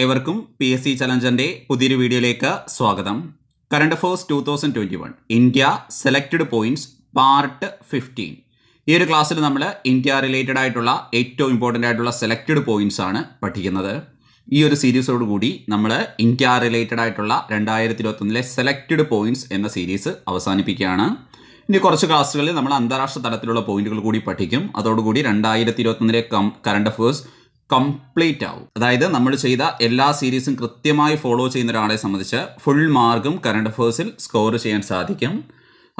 ഏവർക്കും P S C ചലഞ്ചറിൻ്റെ പുതിയൊരു വീഡിയോയിലേക്ക് സ്വാഗതം current affairs two thousand twenty one India selected points part fifteen ഈ ഒരു ക്ലാസ്സിൽ നമ്മൾ ഇന്ത്യ റിലേറ്റഡ് ആയിട്ടുള്ള ഏറ്റവും ഇമ്പോർട്ടൻ്റ് ആയിട്ടുള്ള സെലക്റ്റഡ് പോയിന്റ്സ് ആണ് പഠിക്കുന്നത് ഈ ഒരു കൂടി നമ്മൾ ഇന്ത്യ റിലേറ്റഡ് ആയിട്ടുള്ള രണ്ടായിരത്തി ഇരുപത്തൊന്നിലെ സെലക്റ്റഡ് പോയിന്റ്സ് എന്ന സീരീസ് അവസാനിപ്പിക്കുകയാണ് ഇനി കുറച്ച് ക്ലാസ്സുകളിൽ നമ്മൾ അന്താരാഷ്ട്ര തലത്തിലുള്ള പോയിന്റുകൾ കൂടി പഠിക്കും അതോടുകൂടി രണ്ടായിരത്തി ഇരുപത്തൊന്നിലെ കം കറണ്ട് അഫേഴ്സ് കംപ്ലീറ്റ് ആവും അതായത് നമ്മൾ ചെയ്ത എല്ലാ സീരീസും കൃത്യമായി ഫോളോ ചെയ്യുന്ന ഒരാളെ സംബന്ധിച്ച് ഫുൾ മാർക്കും കറണ്ട് അഫേഴ്സിൽ സ്കോർ ചെയ്യാൻ സാധിക്കും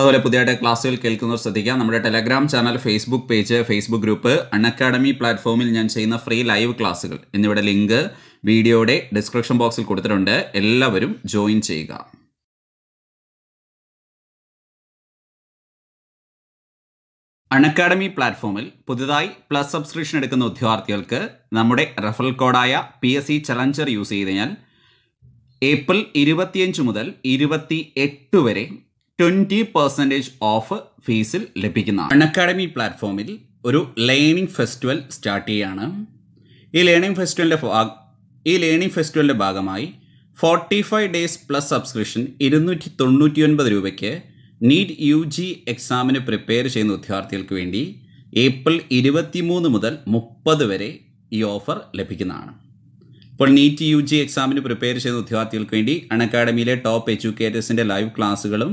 അതുപോലെ പുതിയതായിട്ട് ക്ലാസ്സുകൾ കേൾക്കുന്നവർ ശ്രദ്ധിക്കുക നമ്മുടെ telegram channel facebook page facebook group Unacademy പ്ലാറ്റ്ഫോമിൽ ഞാൻ ചെയ്യുന്ന ഫ്രീ ലൈവ് ക്ലാസ്സുകൾ എന്നിവയുടെ ലിങ്ക് വീഡിയോയുടെ ഡിസ്ക്രിപ്ഷൻ ബോക്സിൽ കൊടുത്തിട്ടുണ്ട് എല്ലാവരും ജോയിൻ ചെയ്യുക അൺഅക്കാഡമി പ്ലാറ്റ്ഫോമിൽ പുതുതായി പ്ലസ് സബ്സ്ക്രിപ്ഷൻ എടുക്കുന്ന ഉദ്യോഗാർത്ഥികൾക്ക് നമ്മുടെ റഫറൽ കോഡായ P S C challenger use ചെയ്ത് കഴിഞ്ഞാൽ ഏപ്രിൽ ഇരുപത്തിയഞ്ച് മുതൽ ഇരുപത്തി എട്ട് വരെ ട്വൻറ്റി പെർസെൻറ്റേജ് ഓഫ് ഫീസിൽ ലഭിക്കുന്നതാണ് അൺഅക്കാഡമി പ്ലാറ്റ്ഫോമിൽ ഒരു ലേണിംഗ് ഫെസ്റ്റിവൽ സ്റ്റാർട്ട് ചെയ്യുകയാണ് ഈ ലേണിംഗ് ഫെസ്റ്റിവലിൻ്റെ ഈ ലേണിംഗ് ഫെസ്റ്റിവലിൻ്റെ ഭാഗമായി forty five days plus subscription ഇരുന്നൂറ്റി തൊണ്ണൂറ്റി ഒൻപത് രൂപയ്ക്ക് നീറ്റ് യു ജി എക്സാമിന് പ്രിപ്പയർ ചെയ്യുന്ന വിദ്യാർത്ഥികൾക്ക് വേണ്ടി ഏപ്രിൽ ഇരുപത്തിമൂന്ന് മുതൽ മുപ്പത് വരെ ഈ ഓഫർ ലഭിക്കുന്നതാണ് ഇപ്പോൾ നീറ്റ് യു ജി എക്സാമിന് പ്രിപ്പയർ ചെയ്യുന്ന വിദ്യാർത്ഥികൾക്ക് വേണ്ടി അക്കാഡമിയിലെ ടോപ്പ് എഡ്യൂക്കേറ്റേഴ്സിൻ്റെ ലൈവ് ക്ലാസ്സുകളും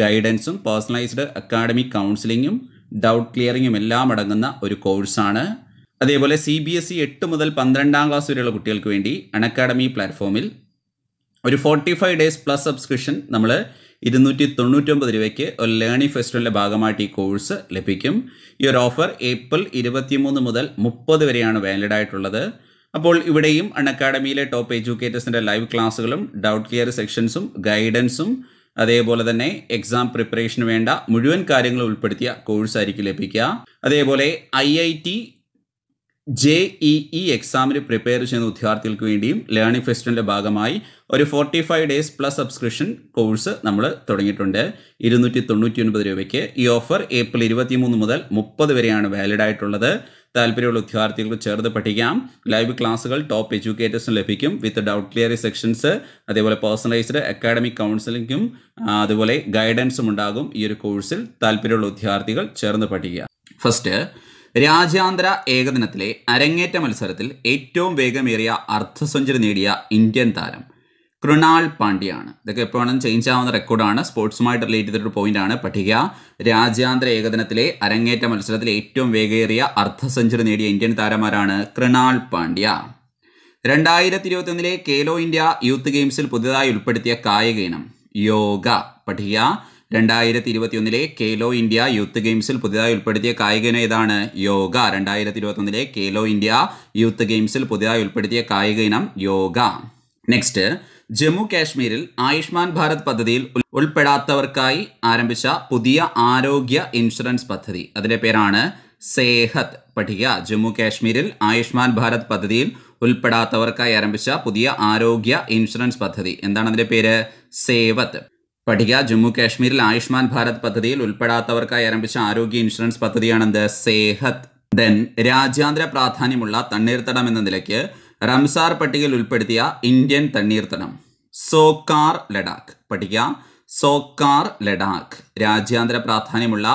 ഗൈഡൻസും പേഴ്സണലൈസ്ഡ് അക്കാഡമിക് കൗൺസിലിങ്ങും ഡൗട്ട് ക്ലിയറിങ്ങും എല്ലാം അടങ്ങുന്ന ഒരു കോഴ്സാണ് അതേപോലെ സി ബി എസ് ഇ എട്ട് മുതൽ പന്ത്രണ്ടാം ക്ലാസ് വരെയുള്ള കുട്ടികൾക്ക് വേണ്ടി അക്കാഡമി പ്ലാറ്റ്ഫോമിൽ ഒരു forty five days plus subscription നമ്മൾ ഇരുന്നൂറ്റി തൊണ്ണൂറ്റൊമ്പത് രൂപയ്ക്ക് ഒരു ലേണിംഗ് ഫെസ്റ്റിവലിൻ്റെ ഭാഗമായിട്ട് ഈ കോഴ്സ് ലഭിക്കും ഈ ഒരു ഓഫർ ഏപ്രിൽ ഇരുപത്തിമൂന്ന് മുതൽ മുപ്പത് വരെയാണ് വാലിഡ് ആയിട്ടുള്ളത് അപ്പോൾ ഇവിടെയും അൺഅക്കാഡമിയിലെ ടോപ്പ് എഡ്യൂക്കേറ്റേഴ്സിൻ്റെ ലൈവ് ക്ലാസ്സുകളും ഡൗട്ട് ക്ലിയർ സെക്ഷൻസും ഗൈഡൻസും അതേപോലെ തന്നെ എക്സാം പ്രിപ്പറേഷന് വേണ്ട മുഴുവൻ കാര്യങ്ങളും ഉൾപ്പെടുത്തിയ കോഴ്സായിരിക്കും ലഭിക്കുക അതേപോലെ I I T J E E എക്സാമിന് പ്രിപ്പയർ ചെയ്യുന്ന വിദ്യാർത്ഥികൾക്ക് വേണ്ടിയും ലേണിംഗ് ഫെസ്റ്റിൻ്റെ ഭാഗമായി ഒരു forty five days plus subscription course നമ്മൾ തുടങ്ങിയിട്ടുണ്ട് ഇരുന്നൂറ്റി തൊണ്ണൂറ്റി ഒൻപത് രൂപയ്ക്ക് ഈ ഓഫർ ഏപ്രിൽ ഇരുപത്തി മൂന്ന് മുതൽ മുപ്പത് വരെയാണ് വാലിഡ് ആയിട്ടുള്ളത് താല്പര്യമുള്ള വിദ്യാർത്ഥികൾക്ക് ചേർത്ത് പഠിക്കാം ലൈവ് ക്ലാസ്സുകൾ ടോപ്പ് എഡ്യൂക്കേറ്റേഴ്സും ലഭിക്കും വിത്ത് ഡൗട്ട് ക്ലിയറി സെക്ഷൻസ് അതേപോലെ പേഴ്സണലൈസ്ഡ് അക്കാഡമിക് കൗൺസിലിങ്ങും അതുപോലെ ഗൈഡൻസും ഉണ്ടാകും ഈ ഒരു കോഴ്സിൽ താല്പര്യമുള്ള വിദ്യാർത്ഥികൾ ചേർന്ന് പഠിക്കുക ഫസ്റ്റ് രാജ്യാന്തര ഏകദിനത്തിലെ അരങ്ങേറ്റ മത്സരത്തിൽ ഏറ്റവും വേഗമേറിയ അർദ്ധ സെഞ്ചുറി നേടിയ ഇന്ത്യൻ താരം കൃണാൾ പാണ്ഡ്യയാണ് ഇതൊക്കെ എപ്പോൾ വേണം ചേഞ്ച് ആവുന്ന റെക്കോർഡാണ് സ്പോർട്സുമായിട്ട് റിലേറ്റ് പോയിന്റ് പോയിന്റാണ് പട്ടിക രാജ്യാന്തര ഏകദിനത്തിലെ അരങ്ങേറ്റ മത്സരത്തിൽ ഏറ്റവും വേഗേറിയ അർദ്ധ സെഞ്ചുറി നേടിയ ഇന്ത്യൻ താരമാരാണ് കൃണാൾ പാണ്ഡ്യ രണ്ടായിരത്തി ഇരുപത്തൊന്നിലെ കേലോ ഇന്ത്യ യൂത്ത് ഗെയിംസിൽ പുതിയതായി ഉൾപ്പെടുത്തിയ കായിക ഇനം യോഗ പട്ടിക രണ്ടായിരത്തി ഇരുപത്തിയൊന്നിലെ കേലോ ഇന്ത്യ യൂത്ത് ഗെയിംസിൽ പുതിയതായി ഉൾപ്പെടുത്തിയ കായിക ഇനം ഏതാണ് യോഗ രണ്ടായിരത്തി ഇരുപത്തിയൊന്നിലെ കേലോ ഇന്ത്യ യൂത്ത് ഗെയിംസിൽ പുതിയതായി ഉൾപ്പെടുത്തിയ കായിക ഇനം യോഗ നെക്സ്റ്റ് ജമ്മു കാശ്മീരിൽ ആയുഷ്മാൻ ഭാരത് പദ്ധതിയിൽ ഉൾപ്പെടാത്തവർക്കായി ആരംഭിച്ച പുതിയ ആരോഗ്യ ഇൻഷുറൻസ് പദ്ധതി അതിൻ്റെ പേരാണ് സേഹത് പഠിക്കുക ജമ്മു കാശ്മീരിൽ ആയുഷ്മാൻ ഭാരത് പദ്ധതിയിൽ ഉൾപ്പെടാത്തവർക്കായി ആരംഭിച്ച പുതിയ ആരോഗ്യ ഇൻഷുറൻസ് പദ്ധതി എന്താണ് അതിൻ്റെ പേര് സേവത്ത് പഠിക്ക ജമ്മു കാശ്മീരിൽ ആയുഷ്മാൻ ഭാരത് പദ്ധതിയിൽ ഉൾപ്പെടാത്തവർക്കായി ആരംഭിച്ച ആരോഗ്യ ഇൻഷുറൻസ് പദ്ധതിയാണെന്ത് സേഹത് ദെൻ രാജ്യാന്തര പ്രാധാന്യമുള്ള തണ്ണീർത്തടം എന്ന നിലയ്ക്ക് റംസാർ പട്ടികയിൽ ഉൾപ്പെടുത്തിയ ഇന്ത്യൻ തണ്ണീർത്തടം സോക്കാർ ലഡാക്ക് പഠിക്കുക സോക്കാർ ലഡാക്ക് രാജ്യാന്തര പ്രാധാന്യമുള്ള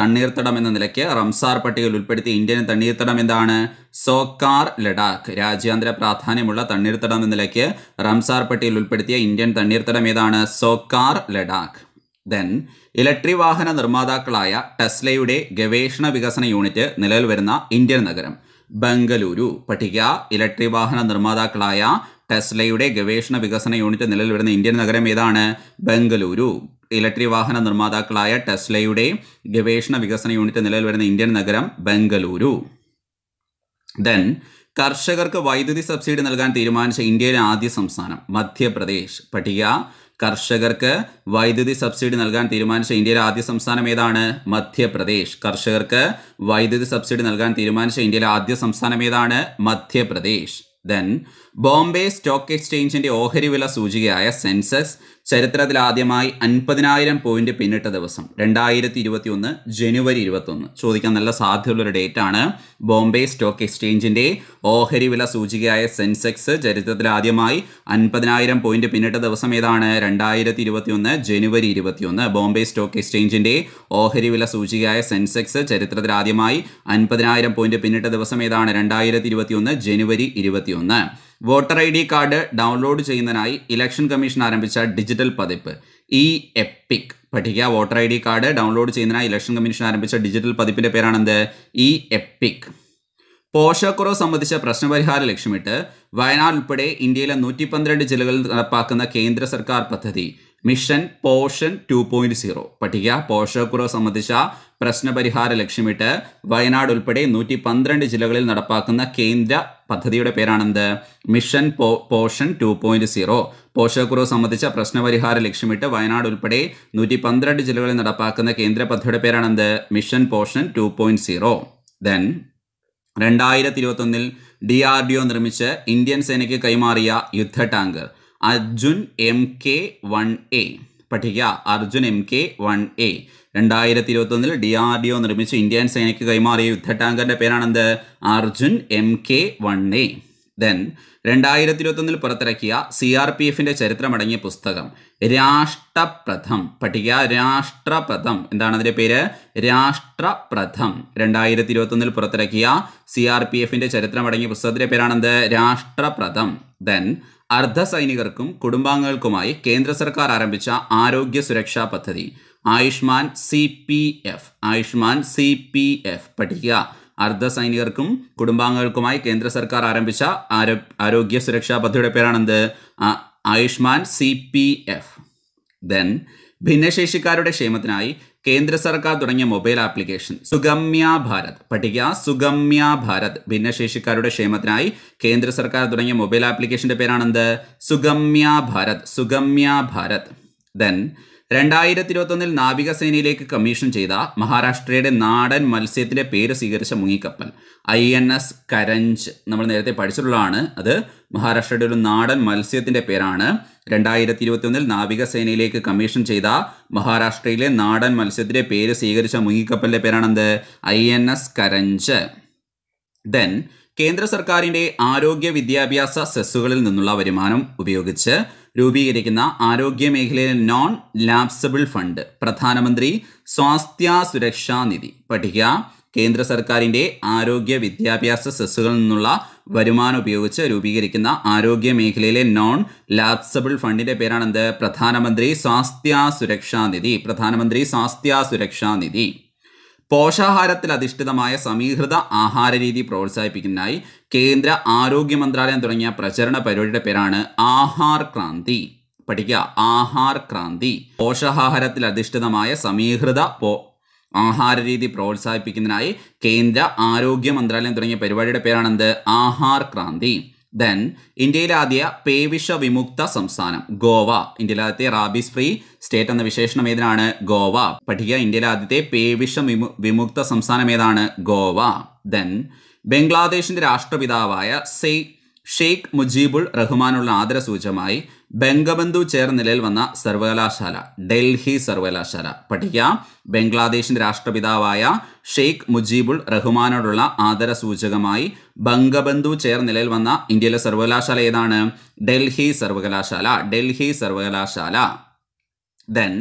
തണ്ണീർത്തടം എന്ന നിലയ്ക്ക് റംസാർ പട്ടികയിൽ ഉൾപ്പെടുത്തി ഇന്ത്യൻ തണ്ണീർത്തടം എന്താണ് സോക്കാർ ലഡാക്ക് രാജ്യാന്തര പ്രാധാന്യമുള്ള തണ്ണീർത്തടം എന്ന നിലയ്ക്ക് റംസാർ പട്ടികയിൽ ഉൾപ്പെടുത്തിയ ഇന്ത്യൻ തണ്ണീർത്തടം ഏതാണ് സോക്കാർ ലഡാക്ക് ദെൻ ഇലക്ട്രിക് വാഹന നിർമ്മാതാക്കളായ ടെസ്ലയുടെ ഗവേഷണ വികസന യൂണിറ്റ് നിലവിൽ വരുന്ന ഇന്ത്യൻ നഗരം ബംഗലൂരു പട്ടിക ഇലക്ട്രിക് വാഹന നിർമ്മാതാക്കളായ ടെസ്ലയുടെ ഗവേഷണ വികസന യൂണിറ്റ് നിലവിൽ വരുന്ന ഇന്ത്യൻ നഗരം ഏതാണ് ബംഗലൂരു ഇലക്ട്രിക് വാഹന നിർമ്മാതാക്കളായ ടെസ്ലയുടെ ഗവേഷണ വികസന യൂണിറ്റ് നിലവിൽ വരുന്ന ഇന്ത്യൻ നഗരം ബംഗളൂരു ദെൻ കർഷകർക്ക് വൈദ്യുതി സബ്സിഡി നൽകാൻ തീരുമാനിച്ച ഇന്ത്യയിലെ ആദ്യ സംസ്ഥാനം മധ്യപ്രദേശ് പട്ടിക കർഷകർക്ക് വൈദ്യുതി സബ്സിഡി നൽകാൻ തീരുമാനിച്ച ഇന്ത്യയിലെ ആദ്യ സംസ്ഥാനം ഏതാണ് മധ്യപ്രദേശ് കർഷകർക്ക് വൈദ്യുതി സബ്സിഡി നൽകാൻ തീരുമാനിച്ച ഇന്ത്യയിലെ ആദ്യ സംസ്ഥാനം ഏതാണ് മധ്യപ്രദേശ് ദെൻ ബോംബെ സ്റ്റോക്ക് എക്സ്ചേഞ്ചിന്റെ ഓഹരി വില സൂചികയായ സെൻസെക്സ് ചരിത്രത്തിലാദ്യമായി അൻപതിനായിരം പോയിന്റ് പിന്നിട്ട ദിവസം രണ്ടായിരത്തി ഇരുപത്തി ഒന്ന് ജനുവരി ഒന്ന് ചോദിക്കാൻ നല്ല സാധ്യതയുള്ളൊരു ഡേറ്റ് ആണ് ബോംബെ സ്റ്റോക്ക് എക്സ്ചേഞ്ചിന്റെ ഓഹരി വില സൂചികയായ സെൻസെക്സ് ചരിത്രത്തിലാദ്യമായി അൻപതിനായിരം പോയിന്റ് പിന്നിട്ട ദിവസം ഏതാണ് രണ്ടായിരത്തി ഇരുപത്തി ഒന്ന് ജനുവരി ഒന്ന് ബോംബെ സ്റ്റോക്ക് എക്സ്ചേഞ്ചിന്റെ ഓഹരി വില സൂചികയായ സെൻസെക്സ് ചരിത്രത്തിലാദ്യമായി അൻപതിനായിരം പോയിന്റ് പിന്നിട്ട ദിവസം ഏതാണ് രണ്ടായിരത്തി ഇരുപത്തി ഒന്ന് ജനുവരി ഒന്ന് voter I D card download ചെയ്യുന്നതിനായി ഇലക്ഷൻ കമ്മീഷൻ ആരംഭിച്ച ഡിജിറ്റൽ പതിപ്പ് ഇ എപ്പിക് പഠിക്കുക voter I D card download ചെയ്യുന്നതിനായി ഇലക്ഷൻ കമ്മീഷൻ ആരംഭിച്ച ഡിജിറ്റൽ പതിപ്പിൻ്റെ പേരാണെന്ത് ഇ എപ്പിക് പോഷക്കുറവ് സംബന്ധിച്ച പ്രശ്നപരിഹാര ലക്ഷ്യമിട്ട് വയനാട് ഉൾപ്പെടെ ഇന്ത്യയിലെ നൂറ്റി പന്ത്രണ്ട് ജില്ലകളിൽ നടപ്പാക്കുന്ന കേന്ദ്ര സർക്കാർ പദ്ധതി mission Poshan two point zero പട്ടിക പോഷകക്കുറവ് സംബന്ധിച്ച പ്രശ്നപരിഹാര ലക്ഷ്യമിട്ട് വയനാട് ഉൾപ്പെടെ നൂറ്റി പന്ത്രണ്ട് ജില്ലകളിൽ നടപ്പാക്കുന്ന കേന്ദ്ര പദ്ധതിയുടെ പേരാണെന്ത് മിഷൻ പോ പോഷൻ ടു പോയിന്റ് സീറോ പോഷകക്കുറവ് സംബന്ധിച്ച പ്രശ്നപരിഹാര ലക്ഷ്യമിട്ട് വയനാട് ഉൾപ്പെടെ നൂറ്റി പന്ത്രണ്ട് ജില്ലകളിൽ നടപ്പാക്കുന്ന കേന്ദ്ര പദ്ധതിയുടെ പേരാണെന്ത് mission Poshan two point zero then രണ്ടായിരത്തി ഇരുപത്തൊന്നിൽ ഡി ആർ ഡി ഒ നിർമ്മിച്ച് ഇന്ത്യൻ സേനയ്ക്ക് കൈമാറിയ യുദ്ധ tanker Arjun M K one A പഠിക്കുക Arjun M K one A രണ്ടായിരത്തി ഇരുപത്തൊന്നിൽ ഡി ആർ ഡി ഒ നിർമ്മിച്ച ഇന്ത്യൻ സേനയ്ക്ക് കൈമാറിയ യുദ്ധ ടാങ്കറിൻ്റെ പേരാണെന്ത് Arjun M K one A then രണ്ടായിരത്തി ഇരുപത്തൊന്നിൽ പുറത്തിറക്കിയ സി ആർ പി എഫിൻ്റെ ചരിത്രമടങ്ങിയ പുസ്തകം രാഷ്ട്രപ്രഥം പഠിക്കുക രാഷ്ട്രപ്രഥം എന്താണ് അതിൻ്റെ പേര് രാഷ്ട്രപ്രഥം രണ്ടായിരത്തി ഇരുപത്തൊന്നിൽ പുറത്തിറക്കിയ സി ആർ പി എഫിൻ്റെ ചരിത്രമടങ്ങിയ പുസ്തകത്തിൻ്റെ പേരാണെന്ത് രാഷ്ട്രപ്രഥം ദെൻ അർദ്ധസൈനികർക്കും കുടുംബാംഗങ്ങൾക്കുമായി കേന്ദ്ര സർക്കാർ ആരംഭിച്ച ആരോഗ്യ സുരക്ഷാ പദ്ധതി Ayushman C P F Ayushman C P F പഠിക്കുക അർദ്ധസൈനികർക്കും കുടുംബാംഗങ്ങൾക്കുമായി കേന്ദ്ര സർക്കാർ ആരംഭിച്ച ആരോ ആരോഗ്യ സുരക്ഷാ പദ്ധതിയുടെ പേരാണെന്ത് Ayushman C P F then ഭിന്നശേഷിക്കാരുടെ ക്ഷേമത്തിനായി കേന്ദ്ര സർക്കാർ തുടങ്ങിയ മൊബൈൽ ആപ്ലിക്കേഷൻ സുഗമ്യ ഭാരത് പഠിക്കുക സുഗമ്യ ഭാരത് ഭിന്നശേഷിക്കാരുടെ ക്ഷേമത്തിനായി കേന്ദ്ര സർക്കാർ തുടങ്ങിയ മൊബൈൽ ആപ്ലിക്കേഷന്റെ പേരാണെന്ത് സുഗമ്യ ഭാരത് സുഗമ്യ ഭാരത് ദെൻ രണ്ടായിരത്തി ഇരുപത്തൊന്നിൽ നാവികസേനയിലേക്ക് കമ്മീഷൻ ചെയ്ത മഹാരാഷ്ട്രയുടെ നാടൻ മത്സ്യത്തിന്റെ പേര് സ്വീകരിച്ച മുങ്ങിക്കപ്പൽ ഐ എൻ എസ് കരഞ്ച് നമ്മൾ നേരത്തെ പഠിച്ചിട്ടുള്ളതാണ് അത് മഹാരാഷ്ട്രയുടെ ഒരു നാടൻ മത്സ്യത്തിന്റെ പേരാണ് രണ്ടായിരത്തി ഇരുപത്തൊന്നിൽ നാവികസേനയിലേക്ക് കമ്മീഷൻ ചെയ്ത മഹാരാഷ്ട്രയിലെ നാടൻ മത്സ്യത്തിന്റെ പേര് സ്വീകരിച്ച പേരാണ് എന്ത് I N S Karanj then കേന്ദ്ര സർക്കാരിന്റെ ആരോഗ്യ വിദ്യാഭ്യാസ സെസ്സുകളിൽ നിന്നുള്ള വരുമാനം ഉപയോഗിച്ച് രൂപീകരിക്കുന്ന ആരോഗ്യ മേഖലയിലെ നോൺ ലാപ്സബിൾ ഫണ്ട് പ്രധാനമന്ത്രി സ്വാസ്ഥ്യ സുരക്ഷാ നിധി പഠിക്കുക കേന്ദ്ര സർക്കാരിൻ്റെ ആരോഗ്യ വിദ്യാഭ്യാസ സെസ്സുകളിൽ നിന്നുള്ള വരുമാനം ഉപയോഗിച്ച് രൂപീകരിക്കുന്ന ആരോഗ്യ മേഖലയിലെ നോൺ ലാപ്സബിൾ ഫണ്ടിൻ്റെ പേരാണ് എന്ത് പ്രധാനമന്ത്രി സ്വാസ്ഥ്യ സുരക്ഷാ നിധി പ്രധാനമന്ത്രി സ്വാസ്ഥ്യ സുരക്ഷാ നിധി പോഷാഹാരത്തിൽ അധിഷ്ഠിതമായ സമീകൃത ആഹാര രീതി പ്രോത്സാഹിപ്പിക്കുന്നതിനായി കേന്ദ്ര ആരോഗ്യ മന്ത്രാലയം തുടങ്ങിയ പ്രചരണ പരിപാടിയുടെ പേരാണ് ആഹാർ ക്രാന്തി പഠിക്കുക ആഹാർ ക്രാന്തി പോഷകാഹാരത്തിൽ അധിഷ്ഠിതമായ സമീകൃത പോ ആഹാര രീതി പ്രോത്സാഹിപ്പിക്കുന്നതിനായി കേന്ദ്ര ആരോഗ്യ മന്ത്രാലയം തുടങ്ങിയ പരിപാടിയുടെ പേരാണെന്ത് ആഹാർ ക്രാന്തി ദെൻ ഇന്ത്യയിലെ ആദ്യ പേവിഷ വിമുക്ത സംസ്ഥാനം ഗോവ ഇന്ത്യയിലെ ആദ്യത്തെ റാബീസ് ഫ്രീ സ്റ്റേറ്റ് എന്ന വിശേഷണം ഏതിനാണ് ഗോവ പഠിക്കുക ഇന്ത്യയിലെ ആദ്യത്തെ പേവിഷ വിമുക്ത സംസ്ഥാനം ഏതാണ് ഗോവ ദെൻ ബംഗ്ലാദേശിന്റെ രാഷ്ട്രപിതാവായ സെയ് ഷെയ്ഖ് മുജീബുൾ റഹ്മാനുള്ള ആദരസൂചമായി ബംഗബന്ധു ചേർന്ന നിലയിൽ വന്ന സർവകലാശാല ഡൽഹി സർവകലാശാല പഠിക്കാം ബംഗ്ലാദേശിന്റെ രാഷ്ട്രപിതാവായ ഷെയ്ഖ് മുജീബുൾ റഹ്മാനോടുള്ള ആദരസൂചകമായി ബംഗബന്ധു ചേർന്ന നിലയിൽ വന്ന ഇന്ത്യയിലെ സർവകലാശാല ഏതാണ് ഡൽഹി സർവകലാശാല ഡൽഹി സർവകലാശാല ദെൻ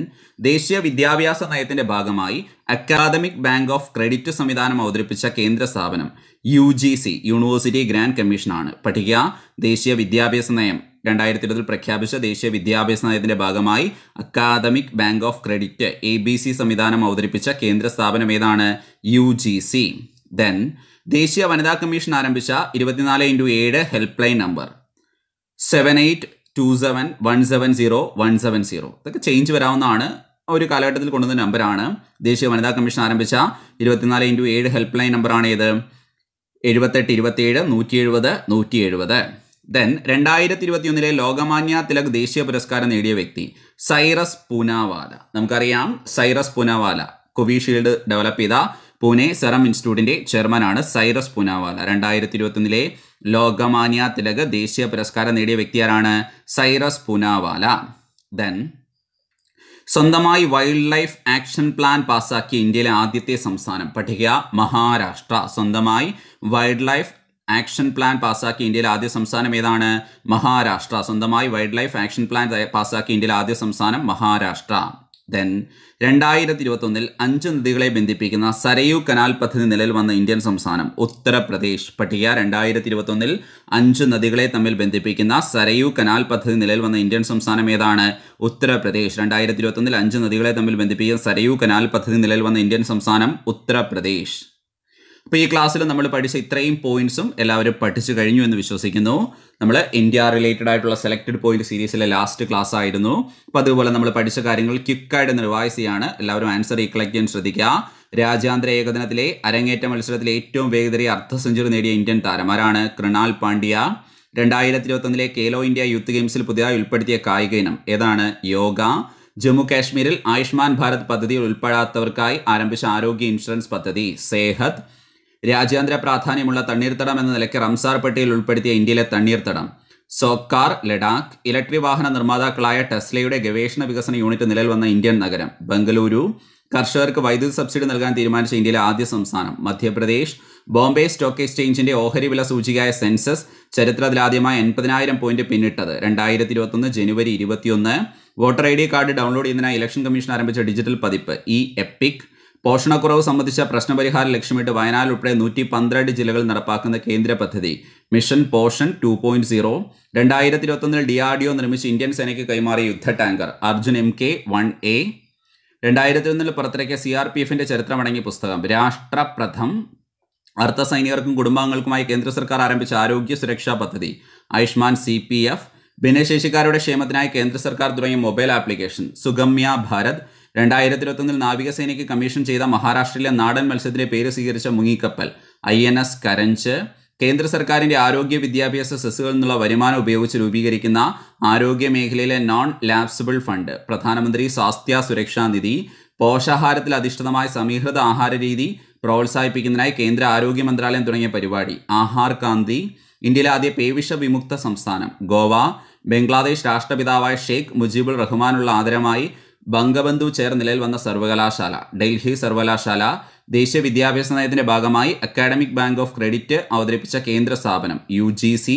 ദേശീയ വിദ്യാഭ്യാസ നയത്തിന്റെ ഭാഗമായി അക്കാദമിക് ബാങ്ക് ഓഫ് ക്രെഡിറ്റ് സംവിധാനം അവതരിപ്പിച്ച കേന്ദ്ര സ്ഥാപനം U G C university grant കമ്മീഷനാണ് പഠിക്കുക ദേശീയ വിദ്യാഭ്യാസ നയം രണ്ടായിരത്തി ഇരുപതിൽ പ്രഖ്യാപിച്ച ദേശീയ വിദ്യാഭ്യാസ നയത്തിന്റെ ഭാഗമായി academic bank of credit A B C സംവിധാനം അവതരിപ്പിച്ച കേന്ദ്ര സ്ഥാപനം ഏതാണ് യു ജി സി ദെൻ ദേശീയ വനിതാ കമ്മീഷൻ ആരംഭിച്ച ഇരുപത്തിനാല് ഇൻറ്റു ഏഴ് help line number seven eight two seven one seven zero one seven zero ഇതൊക്കെ ചേഞ്ച് വരാവുന്നതാണ് ഒരു കാലഘട്ടത്തിൽ കൊണ്ടുവന്ന നമ്പറാണ് ദേശീയ വനിതാ കമ്മീഷൻ ആരംഭിച്ച ഇരുപത്തിനാല് ഇൻറ്റു ഏഴ് ഹെൽപ്പ് ലൈൻ നമ്പറാണ് ഏത് എഴുപത്തെട്ട് ഇരുപത്തിയേഴ് നൂറ്റി എഴുപത് നൂറ്റി എഴുപത് ദെൻ രണ്ടായിരത്തി ഇരുപത്തിയൊന്നിലെ ലോകമാന്യ തിലക് ദേശീയ പുരസ്കാരം നേടിയ വ്യക്തി സൈറസ് പൂനാവാല നമുക്കറിയാം സൈറസ് പൂനാവാല കോവിഷീൽഡ് ഡെവലപ്പ് ചെയ്ത പൂനെ സെറം ഇൻസ്റ്റിറ്റ്യൂട്ടിൻ്റെ ചെയർമാനാണ് സൈറസ് പൂനാവാല രണ്ടായിരത്തി ഇരുപത്തൊന്നിലെ ലോകമാന്യ തിലക് ദേശീയ പുരസ്കാരം നേടിയ വ്യക്തിയാരാണ് സൈറസ് പുനാവാല ദെൻ സ്വന്തമായി വൈൽഡ് ലൈഫ് ആക്ഷൻ പ്ലാൻ പാസ്സാക്കിയ ഇന്ത്യയിലെ ആദ്യത്തെ സംസ്ഥാനം പഠിക്കുക മഹാരാഷ്ട്ര സ്വന്തമായി വൈൽഡ് ലൈഫ് ആക്ഷൻ പ്ലാൻ പാസ്സാക്കിയ ഇന്ത്യയിലെ ആദ്യ സംസ്ഥാനം ഏതാണ് മഹാരാഷ്ട്ര സ്വന്തമായി വൈൽഡ് ലൈഫ് ആക്ഷൻ പ്ലാൻ പാസ്സാക്കിയ ഇന്ത്യയിലെ ആദ്യ സംസ്ഥാനം മഹാരാഷ്ട്ര ദെൻ രണ്ടായിരത്തി ഇരുപത്തൊന്നിൽ അഞ്ച് നദികളെ ബന്ധിപ്പിക്കുന്ന സരയു കനാൽ പദ്ധതി നിലയിൽ വന്ന ഇന്ത്യൻ സംസ്ഥാനം ഉത്തർപ്രദേശ് പട്ടിക രണ്ടായിരത്തി ഇരുപത്തൊന്നിൽ അഞ്ച് നദികളെ തമ്മിൽ ബന്ധിപ്പിക്കുന്ന സരയു കനാൽ പദ്ധതി നിലയിൽ വന്ന ഇന്ത്യൻ സംസ്ഥാനം ഏതാണ് ഉത്തർപ്രദേശ് രണ്ടായിരത്തി ഇരുപത്തൊന്നിൽ അഞ്ച് നദികളെ തമ്മിൽ ബന്ധിപ്പിക്കുന്ന സരയു കനാൽ പദ്ധതി നിലയിൽ വന്ന ഇന്ത്യൻ സംസ്ഥാനം ഉത്തർപ്രദേശ് അപ്പോൾ ഈ ക്ലാസ്സിൽ നമ്മൾ പഠിച്ച ഇത്രയും പോയിന്റ്സും എല്ലാവരും പഠിച്ചു കഴിഞ്ഞു എന്ന് വിശ്വസിക്കുന്നു നമ്മൾ ഇന്ത്യ റിലേറ്റഡ് ആയിട്ടുള്ള സെലക്റ്റഡ് പോയിന്റ് സീരീസിലെ ലാസ്റ്റ് ക്ലാസ് ആയിരുന്നു അപ്പോൾ അതുപോലെ നമ്മൾ പഠിച്ച കാര്യങ്ങൾ ക്വിക്കായിട്ട് റിവൈസ് ചെയ്യാണ് എല്ലാവരും ആൻസർ ഈ കളക്ട് ചെയ്യാൻ ശ്രദ്ധിക്കുക രാജ്യാന്തര ഏകദിനത്തിലെ അരങ്ങേറ്റ മത്സരത്തിലെ ഏറ്റവും വേഗതയേറിയ അർദ്ധ സെഞ്ചുറി നേടിയ ഇന്ത്യൻ താരമാരാണ് കൃണാൽ പാണ്ഡ്യ രണ്ടായിരത്തി ഇരുപത്തൊന്നിലെ കേലോ ഇന്ത്യ യൂത്ത് ഗെയിംസിൽ പുതിയതായി ഉൾപ്പെടുത്തിയ കായിക ഇനം ഏതാണ് യോഗ ജമ്മു കാശ്മീരിൽ ആയുഷ്മാൻ ഭാരത് പദ്ധതിയിൽ ഉൾപ്പെടാത്തവർക്കായി ആരംഭിച്ച ആരോഗ്യ ഇൻഷുറൻസ് പദ്ധതി സേഹത് രാജ്യാന്തര പ്രാധാന്യമുള്ള തണ്ണീർത്തടം എന്ന നിലയ്ക്ക് റംസാർ പട്ടികയിൽ ഉൾപ്പെടുത്തിയ ഇന്ത്യയിലെ തണ്ണീർത്തടം സോക്കാർ ലഡാക്ക് ഇലക്ട്രിക് വാഹന നിർമ്മാതാക്കളായ ടെസ്ലയുടെ ഗവേഷണ വികസന യൂണിറ്റ് നിലയിൽ വന്ന ഇന്ത്യൻ നഗരം ബംഗളൂരു കർഷകർക്ക് വൈദ്യുതി സബ്സിഡി നൽകാൻ തീരുമാനിച്ച ഇന്ത്യയിലെ ആദ്യ സംസ്ഥാനം മധ്യപ്രദേശ് ബോംബെ സ്റ്റോക്ക് എക്സ്ചേഞ്ചിന്റെ ഓഹരി വില സൂചികയായ സെൻസസ് ചരിത്രത്തിലാദ്യമായ എൺപതിനായിരം പോയിന്റ് പിന്നിട്ടത് രണ്ടായിരത്തി ഇരുപത്തൊന്ന് ജനുവരി ഇരുപത്തിയൊന്ന് voter I D card download ചെയ്യുന്നതിനായി ഇലക്ഷൻ കമ്മീഷൻ ആരംഭിച്ച ഡിജിറ്റൽ പതിപ്പ് ഇ എപ്പിക് പോഷണക്കുറവ് സംബന്ധിച്ച പ്രശ്നപരിഹാരം ലക്ഷ്യമിട്ട് വയനാട് ഉൾപ്പെടെ നൂറ്റി പന്ത്രണ്ട് ജില്ലകൾ നടപ്പാക്കുന്ന കേന്ദ്ര പദ്ധതി mission Poshan two point zero രണ്ടായിരത്തി ഇരുപത്തൊന്നിൽ ഡി ആർ ഡി ഒ നിർമ്മിച്ച് ഇന്ത്യൻ സേനയ്ക്ക് കൈമാറിയ യുദ്ധ tanker Arjun M K one A രണ്ടായിരത്തി ഒന്നിൽ പുറത്തിറക്കിയ സി ആർ പി എഫിന്റെ ചരിത്രമടങ്ങിയ പുസ്തകം രാഷ്ട്രപ്രഥം അർദ്ധ സൈനികർക്കും കുടുംബാംഗങ്ങൾക്കുമായി കേന്ദ്ര സർക്കാർ ആരംഭിച്ച ആരോഗ്യ സുരക്ഷാ പദ്ധതി ആയുഷ്മാൻ സി പി എഫ് ഭിന്നശേഷിക്കാരുടെ ക്ഷേമത്തിനായി കേന്ദ്ര സർക്കാർ തുടങ്ങിയ മൊബൈൽ ആപ്ലിക്കേഷൻ സുഗമ്യ ഭാരത് രണ്ടായിരത്തിരുപത്തൊന്നിൽ നാവികസേനയ്ക്ക് കമ്മീഷൻ ചെയ്ത മഹാരാഷ്ട്രയിലെ നാടൻ മത്സ്യത്തിന്റെ പേര് സ്വീകരിച്ച മുങ്ങിക്കപ്പൽ ഐ എൻ എസ് കരഞ്ച് കേന്ദ്ര സർക്കാരിന്റെ ആരോഗ്യ വിദ്യാഭ്യാസ സെസ്സുകളിൽ നിന്നുള്ള വരുമാനം ഉപയോഗിച്ച് രൂപീകരിക്കുന്ന ആരോഗ്യ മേഖലയിലെ നോൺ ലാപ്സിബിൾ ഫണ്ട് പ്രധാനമന്ത്രി സ്വാസ്ഥ്യ സുരക്ഷാ നിധി പോഷാഹാരത്തിൽ അധിഷ്ഠിതമായ സമീകൃത ആഹാര രീതി പ്രോത്സാഹിപ്പിക്കുന്നതിനായി കേന്ദ്ര ആരോഗ്യ മന്ത്രാലയം തുടങ്ങിയ പരിപാടി ആഹാർ കാന്തി ഇന്ത്യയിലെ ആദ്യ പേവിഷ വിമുക്ത സംസ്ഥാനം ഗോവ ബംഗ്ലാദേശ് രാഷ്ട്രപിതാവായ ഷെയ്ഖ് മുജീബുൾ റഹ്മാനുള്ള ആദരമായി ബംഗബന്ധു ചെയർ നിലയിൽ വന്ന സർവകലാശാല ഡൽഹി സർവകലാശാല ദേശീയ വിദ്യാഭ്യാസ നയത്തിന്റെ ഭാഗമായി അക്കാഡമിക് ബാങ്ക് ഓഫ് ക്രെഡിറ്റ് അവതരിപ്പിച്ച കേന്ദ്ര സ്ഥാപനം യു ജി സി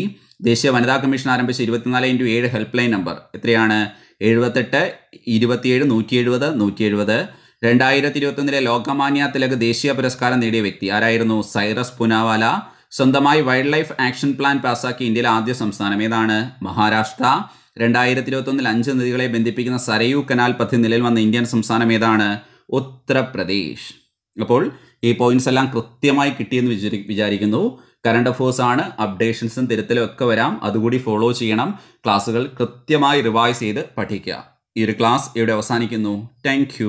ദേശീയ വനിതാ കമ്മീഷൻ ആരംഭിച്ച ഇരുപത്തിനാല് ഇൻറ്റു ഏഴ് ഹെൽപ്പ് ലൈൻ നമ്പർ എത്രയാണ് എഴുപത്തെട്ട് ഇരുപത്തിയേഴ് നൂറ്റി എഴുപത് നൂറ്റി എഴുപത് രണ്ടായിരത്തി ഇരുപത്തൊന്നിലെ ലോകമാന്യ തിലക് ദേശീയ പുരസ്കാരം നേടിയ വ്യക്തി ആരായിരുന്നു സൈറസ് പുനാവാല സ്വന്തമായി വൈൽഡ് ലൈഫ് ആക്ഷൻ പ്ലാൻ പാസാക്കിയ ഇന്ത്യയിലെ ആദ്യ സംസ്ഥാനം ഏതാണ് മഹാരാഷ്ട്ര രണ്ടായിരത്തി ഇരുപത്തൊന്നിൽ അഞ്ച് നദികളെ ബന്ധിപ്പിക്കുന്ന സരയൂ കനാൽ പദ്ധതി നിലയിൽ വന്ന ഇന്ത്യൻ സംസ്ഥാനം ഏതാണ് ഉത്തർപ്രദേശ് അപ്പോൾ ഈ പോയിന്റ്സ് എല്ലാം കൃത്യമായി കിട്ടിയെന്ന് വിചാരി വിചാരിക്കുന്നു കറണ്ട് അഫേഴ്സ് ആണ് അപ്ഡേഷൻസും തിരുത്തലും ഒക്കെ വരാം അതുകൂടി ഫോളോ ചെയ്യണം ക്ലാസ്സുകൾ കൃത്യമായി റിവൈസ് ചെയ്ത് പഠിക്കുക ഈ ഒരു ക്ലാസ് ഇവിടെ അവസാനിക്കുന്നു താങ്ക്